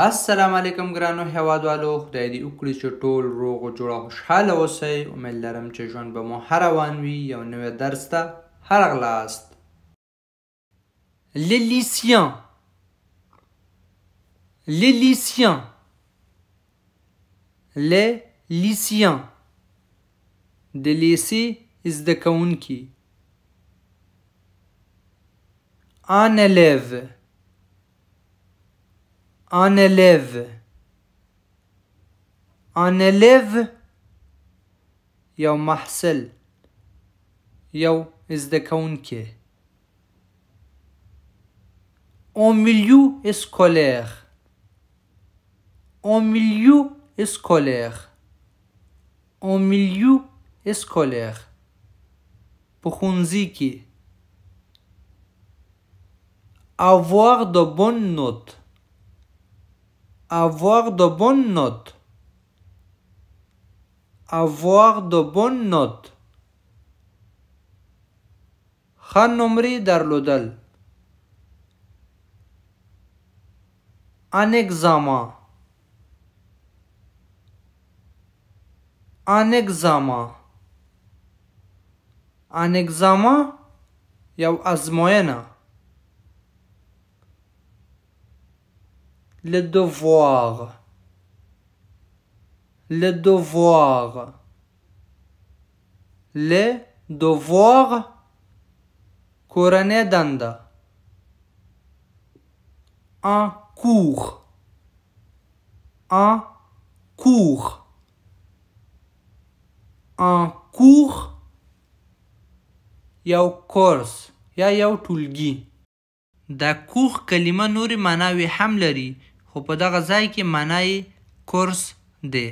السلام علیکم ګرانو هیوادوالو خدای دې وکړي چې ټول روغ او جوړ خوشحاله اوسئ امید لرم چې ژوند به مو هر روان وي یو نوی درس ته هرغلاست لیلیسیان لیلیسیان لیلیسیان د لیسی زده کوونکي ان الیو un élève. Un élève Yo est de kaunke. en milieu scolaire en milieu scolaire en milieu scolaire Pour ziki. avoir de bonnes notes avoir de bonnes notes. Avoir de bonnes notes. dar Un examen. Un examen. Un examen. Yaw le devoir, le devoir, le devoir couronné d'anda. Un cours, un cours, un cours, yau course, ya yau tulgi. دا کوخ کلمه نورې معناوې هم لري خو په دغه ځای کې معنی کورس دی